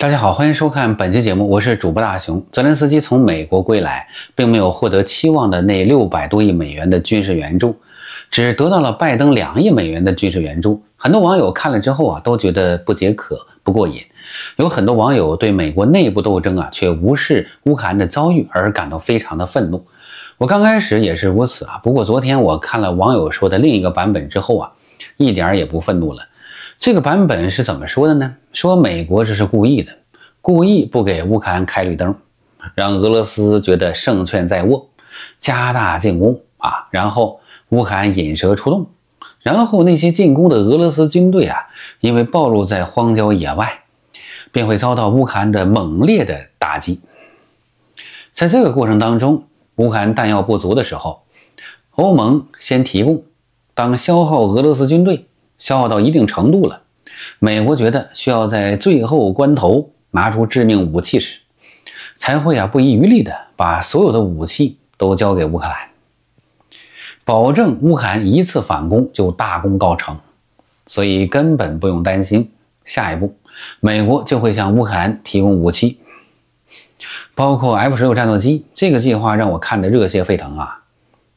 大家好，欢迎收看本期节目，我是主播大熊。泽连斯基从美国归来，并没有获得期望的那六百多亿美元的军事援助，只得到了拜登两亿美元的军事援助。很多网友看了之后啊，都觉得不解渴、不过瘾。有很多网友对美国内部斗争啊，却无视乌克兰的遭遇而感到非常的愤怒。我刚开始也是如此啊，不过昨天我看了网友说的另一个版本之后啊，一点也不愤怒了。这个版本是怎么说的呢？说美国这是故意的，故意不给乌克兰开绿灯，让俄罗斯觉得胜券在握，加大进攻啊。然后乌克兰引蛇出洞，然后那些进攻的俄罗斯军队啊，因为暴露在荒郊野外，便会遭到乌克兰的猛烈的打击。在这个过程当中，乌克兰弹药不足的时候，欧盟先提供，当消耗俄罗斯军队。消耗到一定程度了，美国觉得需要在最后关头拿出致命武器时，才会啊不遗余力的把所有的武器都交给乌克兰，保证乌克兰一次反攻就大功告成，所以根本不用担心下一步，美国就会向乌克兰提供武器，包括 F 十六战斗机。这个计划让我看的热血沸腾啊！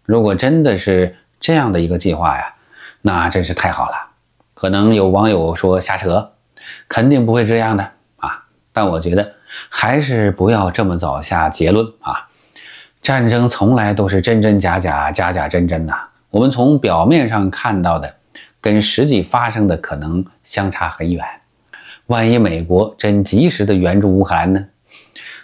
如果真的是这样的一个计划呀，那真是太好了。可能有网友说瞎扯，肯定不会这样的啊！但我觉得还是不要这么早下结论啊！战争从来都是真真假假、假假真真呐。我们从表面上看到的，跟实际发生的可能相差很远。万一美国真及时的援助乌克兰呢？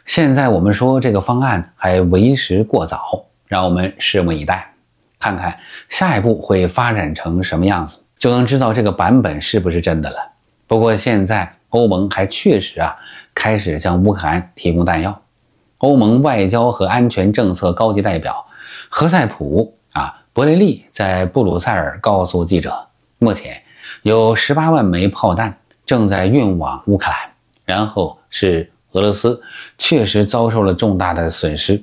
现在我们说这个方案还为时过早，让我们拭目以待，看看下一步会发展成什么样子。就能知道这个版本是不是真的了。不过现在欧盟还确实啊，开始向乌克兰提供弹药。欧盟外交和安全政策高级代表何塞普啊博雷利在布鲁塞尔告诉记者，目前有十八万枚炮弹正在运往乌克兰。然后是俄罗斯确实遭受了重大的损失。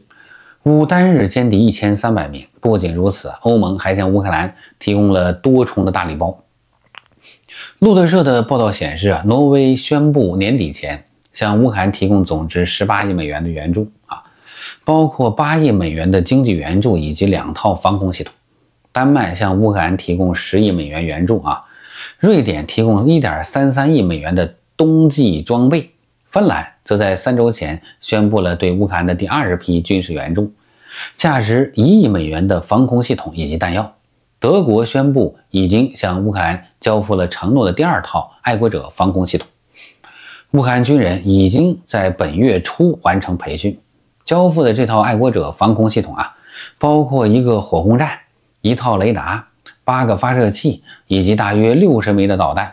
乌单日歼敌一千三百名。不仅如此，欧盟还向乌克兰提供了多重的大礼包。路透社的报道显示啊，挪威宣布年底前向乌克兰提供总值十八亿美元的援助啊，包括八亿美元的经济援助以及两套防空系统。丹麦向乌克兰提供十亿美元援助啊，瑞典提供一点三三亿美元的冬季装备。芬兰则在三周前宣布了对乌克兰的第二十批军事援助，价值一亿美元的防空系统以及弹药。德国宣布已经向乌克兰交付了承诺的第二套爱国者防空系统。乌克兰军人已经在本月初完成培训，交付的这套爱国者防空系统啊，包括一个火控站、一套雷达、八个发射器以及大约六十枚的导弹。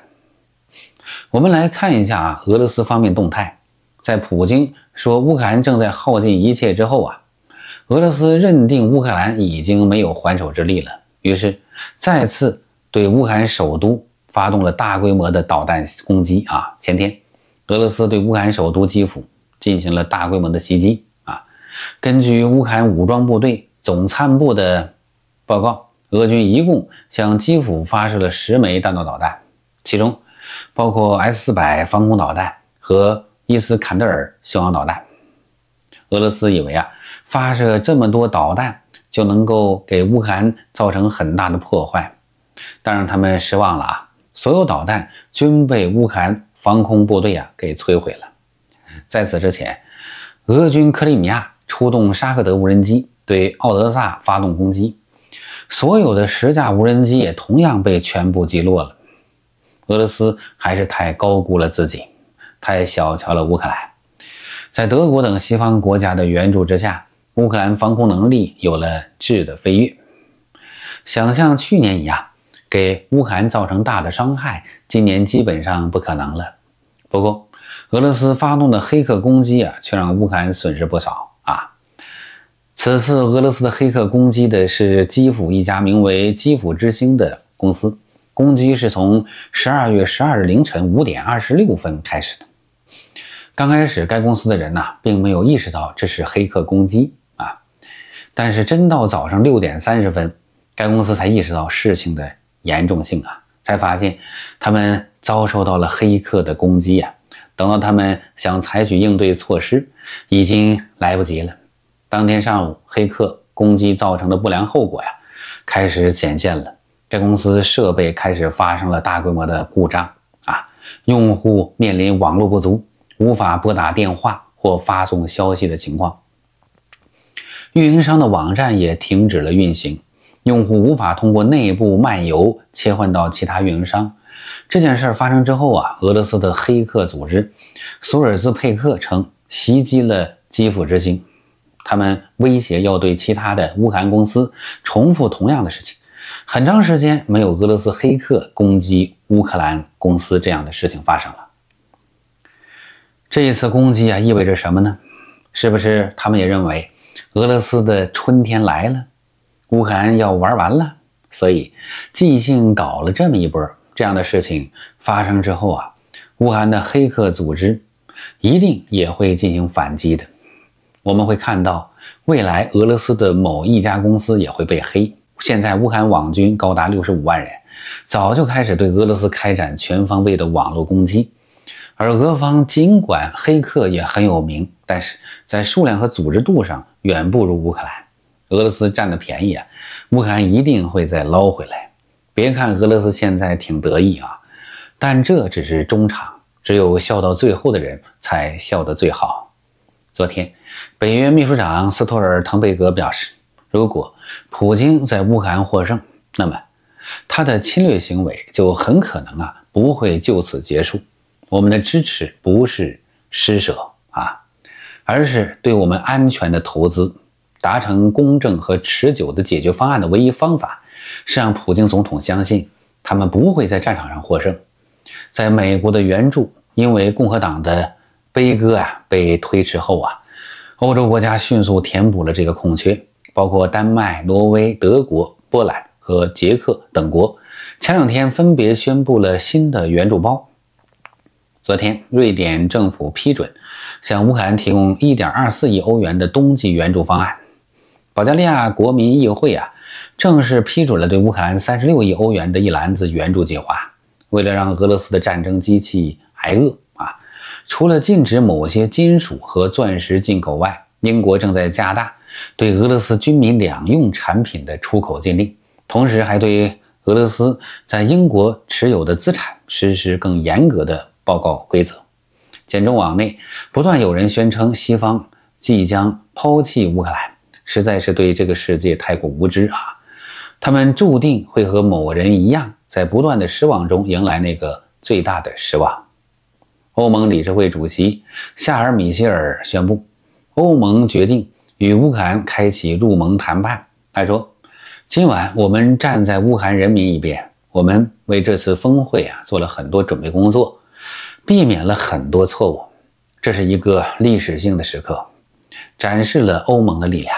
我们来看一下啊，俄罗斯方面动态，在普京说乌克兰正在耗尽一切之后啊，俄罗斯认定乌克兰已经没有还手之力了，于是再次对乌克兰首都发动了大规模的导弹攻击啊。前天，俄罗斯对乌克兰首都基辅进行了大规模的袭击啊。根据乌克兰武装部队总参谋部的报告，俄军一共向基辅发射了十枚弹道导弹，其中。包括 S-400 防空导弹和伊斯坎德尔巡航导弹，俄罗斯以为啊发射这么多导弹就能够给乌克兰造成很大的破坏，但让他们失望了啊！所有导弹均被乌克兰防空部队啊给摧毁了。在此之前，俄军克里米亚出动沙赫德无人机对奥德萨发动攻击，所有的十架无人机也同样被全部击落了。俄罗斯还是太高估了自己，太小瞧了乌克兰。在德国等西方国家的援助之下，乌克兰防空能力有了质的飞跃。想像去年一样给乌克兰造成大的伤害，今年基本上不可能了。不过，俄罗斯发动的黑客攻击啊，却让乌克兰损失不少啊。此次俄罗斯的黑客攻击的是基辅一家名为“基辅之星”的公司。攻击是从十二月十二日凌晨五点二十六分开始的。刚开始，该公司的人呢，并没有意识到这是黑客攻击啊。但是，真到早上六点三十分，该公司才意识到事情的严重性啊，才发现他们遭受到了黑客的攻击呀。等到他们想采取应对措施，已经来不及了。当天上午，黑客攻击造成的不良后果呀，开始显现了。该公司设备开始发生了大规模的故障啊，用户面临网络不足、无法拨打电话或发送消息的情况。运营商的网站也停止了运行，用户无法通过内部漫游切换到其他运营商。这件事发生之后啊，俄罗斯的黑客组织“索尔兹佩克”称袭击了基辅之星，他们威胁要对其他的乌克兰公司重复同样的事情。很长时间没有俄罗斯黑客攻击乌克兰公司这样的事情发生了。这一次攻击啊，意味着什么呢？是不是他们也认为俄罗斯的春天来了，乌克兰要玩完了？所以，即兴搞了这么一波。这样的事情发生之后啊，乌克兰的黑客组织一定也会进行反击的。我们会看到，未来俄罗斯的某一家公司也会被黑。现在乌克兰网军高达六十五万人，早就开始对俄罗斯开展全方位的网络攻击。而俄方尽管黑客也很有名，但是在数量和组织度上远不如乌克兰。俄罗斯占的便宜啊，乌克兰一定会再捞回来。别看俄罗斯现在挺得意啊，但这只是中场，只有笑到最后的人才笑得最好。昨天，北约秘书长斯托尔滕贝格表示。如果普京在乌克兰获胜，那么他的侵略行为就很可能啊不会就此结束。我们的支持不是施舍啊，而是对我们安全的投资。达成公正和持久的解决方案的唯一方法，是让普京总统相信他们不会在战场上获胜。在美国的援助因为共和党的悲歌啊被推迟后啊，欧洲国家迅速填补了这个空缺。包括丹麦、挪威、德国、波兰和捷克等国，前两天分别宣布了新的援助包。昨天，瑞典政府批准向乌克兰提供1.24亿欧元的冬季援助方案。保加利亚国民议会啊，正式批准了对乌克兰36亿欧元的一篮子援助计划。为了让俄罗斯的战争机器挨饿啊，除了禁止某些金属和钻石进口外，英国正在加大。对俄罗斯军民两用产品的出口禁令，同时还对俄罗斯在英国持有的资产实施更严格的报告规则。简中网内不断有人宣称西方即将抛弃乌克兰，实在是对这个世界太过无知啊！他们注定会和某人一样，在不断的失望中迎来那个最大的失望。欧盟理事会主席夏尔·米歇尔宣布，欧盟决定。与乌克兰开启入盟谈判。他说：“今晚我们站在乌克兰人民一边，我们为这次峰会啊做了很多准备工作，避免了很多错误。这是一个历史性的时刻，展示了欧盟的力量。”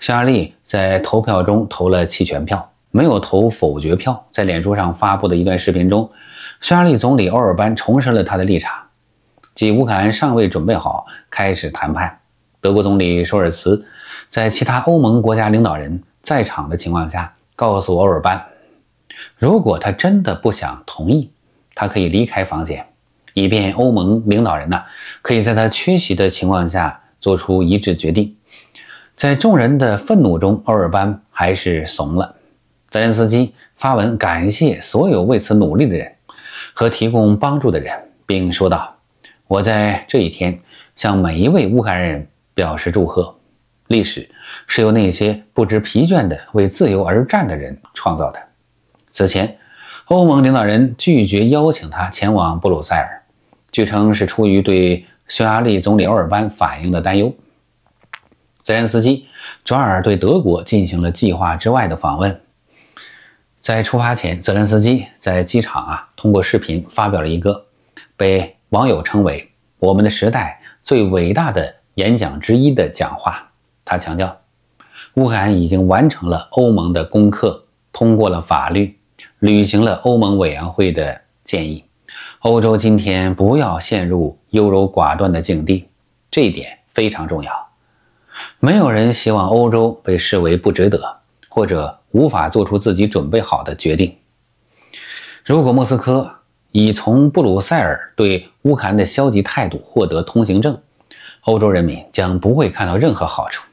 匈牙利在投票中投了弃权票，没有投否决票。在脸书上发布的一段视频中，匈牙利总理欧尔班重申了他的立场，即乌克兰尚未准备好开始谈判。德国总理舒尔茨在其他欧盟国家领导人在场的情况下，告诉欧尔班：“如果他真的不想同意，他可以离开房间，以便欧盟领导人呢可以在他缺席的情况下做出一致决定。”在众人的愤怒中，欧尔班还是怂了。泽连斯基发文感谢所有为此努力的人和提供帮助的人，并说道：“我在这一天向每一位乌克兰人。”表示祝贺。历史是由那些不知疲倦的为自由而战的人创造的。此前，欧盟领导人拒绝邀请他前往布鲁塞尔，据称是出于对匈牙利总理欧尔班反应的担忧。泽连斯基转而对德国进行了计划之外的访问。在出发前，泽连斯基在机场啊通过视频发表了一个被网友称为“我们的时代最伟大的”。演讲之一的讲话，他强调，乌克兰已经完成了欧盟的功课，通过了法律，履行了欧盟委员会的建议。欧洲今天不要陷入优柔寡断的境地，这一点非常重要。没有人希望欧洲被视为不值得，或者无法做出自己准备好的决定。如果莫斯科已从布鲁塞尔对乌克兰的消极态度获得通行证。欧洲人民将不会看到任何好处，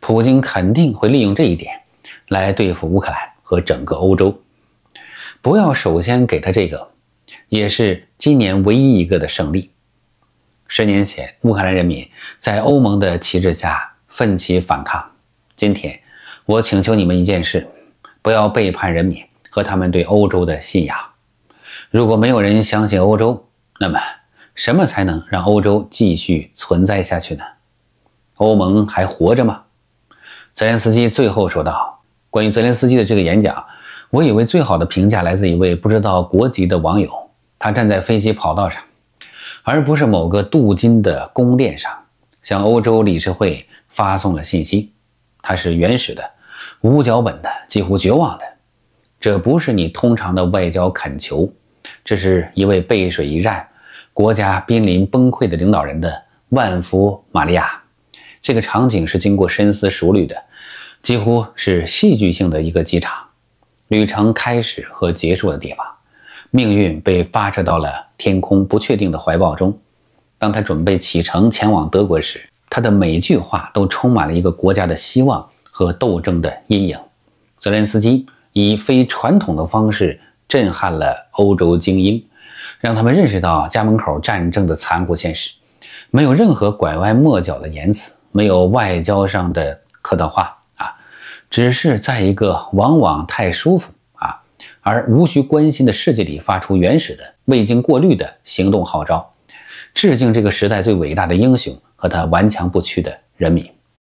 普京肯定会利用这一点来对付乌克兰和整个欧洲。不要首先给他这个，也是今年唯一一个的胜利。十年前，乌克兰人民在欧盟的旗帜下奋起反抗。今天，我请求你们一件事：不要背叛人民和他们对欧洲的信仰。如果没有人相信欧洲，那么……什么才能让欧洲继续存在下去呢？欧盟还活着吗？泽连斯基最后说道。关于泽连斯基的这个演讲，我以为最好的评价来自一位不知道国籍的网友。他站在飞机跑道上，而不是某个镀金的宫殿上，向欧洲理事会发送了信息。他是原始的、无脚本的、几乎绝望的。这不是你通常的外交恳求，这是一位背水一战。国家濒临崩溃的领导人的万福玛利亚，这个场景是经过深思熟虑的，几乎是戏剧性的一个机场，旅程开始和结束的地方，命运被发射到了天空不确定的怀抱中。当他准备启程前往德国时，他的每句话都充满了一个国家的希望和斗争的阴影。泽连斯基以非传统的方式震撼了欧洲精英。让他们认识到家门口战争的残酷现实，没有任何拐弯抹角的言辞，没有外交上的客套话啊，只是在一个往往太舒服啊而无需关心的世界里发出原始的、未经过滤的行动号召，致敬这个时代最伟大的英雄和他顽强不屈的人民。